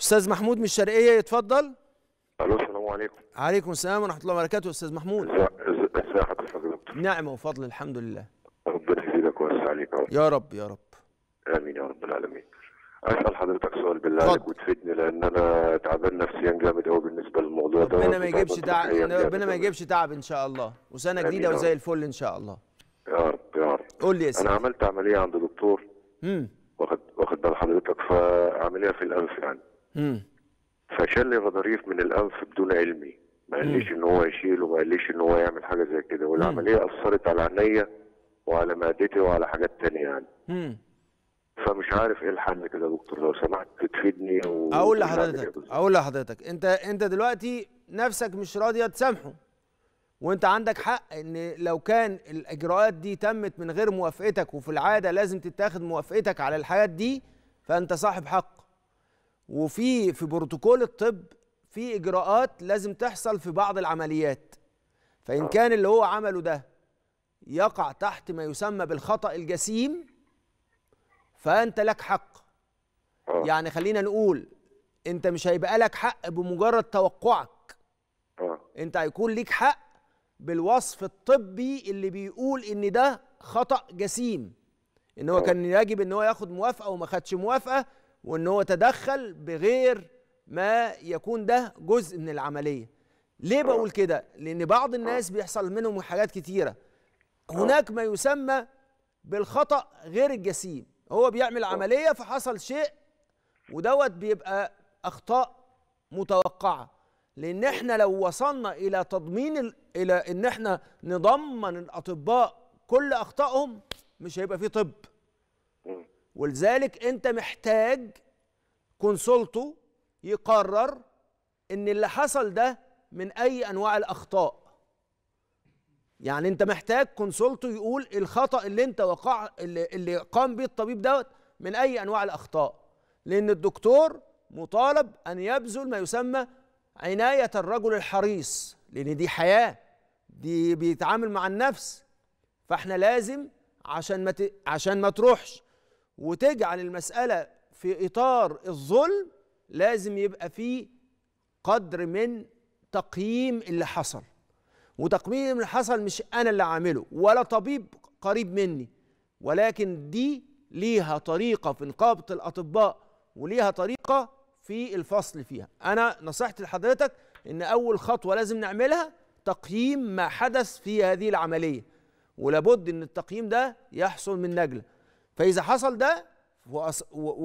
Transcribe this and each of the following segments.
استاذ محمود من الشرقيه يتفضل الو السلام عليكم عليكم السلام ورحمه الله وبركاته استاذ محمود ازي حضرتك يا دكتور نعمه وفضل الحمد لله ربنا يزيدك ويوسع عليك يا رب يا رب امين يا رب العالمين اسال حضرتك سؤال بالله عليك وتفيدني لان انا تعبان نفسيا جامد قوي بالنسبه للموضوع ده ربنا ما يجيبش تعب ربنا ما يجيبش تعب ان شاء الله وسنه جديده وزي الفل ان شاء الله يا رب يا رب قول لي يا سيدي انا عملت عمليه عند دكتور امم واخد واخد بال حضرتك فعمليه في الانف يعني فشل غضاريف من الانف بدون علمي ما قاليش ان هو يشيله ما قاليش ان هو يعمل حاجه زي كده والعمليه اثرت على عينيا وعلى معدتي وعلى حاجات تانية يعني مم. فمش عارف ايه الحل كده يا دكتور لو سمحت تفيدني و... اقول لحضرتك اقول لحضرتك انت انت دلوقتي نفسك مش راضيه تسامحه وانت عندك حق ان لو كان الاجراءات دي تمت من غير موافقتك وفي العاده لازم تتاخد موافقتك على الحاجات دي فانت صاحب حق وفي في بروتوكول الطب في اجراءات لازم تحصل في بعض العمليات فان آه. كان اللي هو عمله ده يقع تحت ما يسمى بالخطا الجسيم فانت لك حق آه. يعني خلينا نقول انت مش هيبقى لك حق بمجرد توقعك آه. انت هيكون ليك حق بالوصف الطبي اللي بيقول ان ده خطا جسيم ان هو كان يجب ان هو ياخد موافقه وما خدش موافقه وان هو تدخل بغير ما يكون ده جزء من العمليه ليه بقول كده لان بعض الناس بيحصل منهم حاجات كتيره هناك ما يسمى بالخطا غير الجسيم هو بيعمل عمليه فحصل شيء ودوت بيبقى اخطاء متوقعه لان احنا لو وصلنا الى تضمين الى ان احنا نضمن الاطباء كل اخطائهم مش هيبقى في طب ولذلك انت محتاج كونسولتو يقرر ان اللي حصل ده من اي انواع الاخطاء يعني انت محتاج كونسولتو يقول الخطا اللي انت وقع اللي, اللي قام بيه الطبيب دوت من اي انواع الاخطاء لان الدكتور مطالب ان يبذل ما يسمى عنايه الرجل الحريص لان دي حياه دي بيتعامل مع النفس فاحنا لازم عشان ما ت... عشان ما تروحش وتجعل المسألة في إطار الظلم لازم يبقى فيه قدر من تقييم اللي حصل وتقييم اللي حصل مش أنا اللي عامله ولا طبيب قريب مني ولكن دي ليها طريقة في نقابة الأطباء وليها طريقة في الفصل فيها أنا نصيحتي لحضرتك إن أول خطوة لازم نعملها تقييم ما حدث في هذه العملية ولابد إن التقييم ده يحصل من نجلة فإذا حصل ده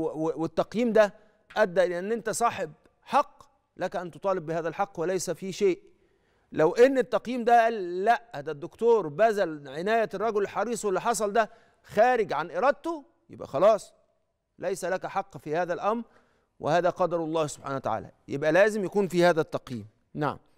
والتقييم ده أدى إلى أن أنت صاحب حق لك أن تطالب بهذا الحق وليس في شيء لو أن التقييم ده قال لا ده الدكتور بذل عناية الرجل الحريص واللي حصل ده خارج عن إرادته يبقى خلاص ليس لك حق في هذا الأمر وهذا قدر الله سبحانه وتعالى يبقى لازم يكون في هذا التقييم نعم